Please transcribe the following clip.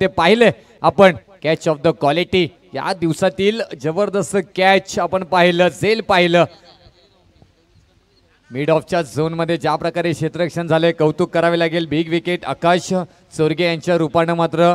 ते पाहिलं आपण कॅच ऑफ द क्वालिटी या दिवसातील जबरदस्त कॅच आपण पाहिलं जेल पाहिलं मिड ऑफच्या मध्ये ज्या प्रकारे क्षेत्ररक्षण झाले कौतुक करावे लागेल बिग विकेट आकाश चोरगे यांच्या रूपानं मात्र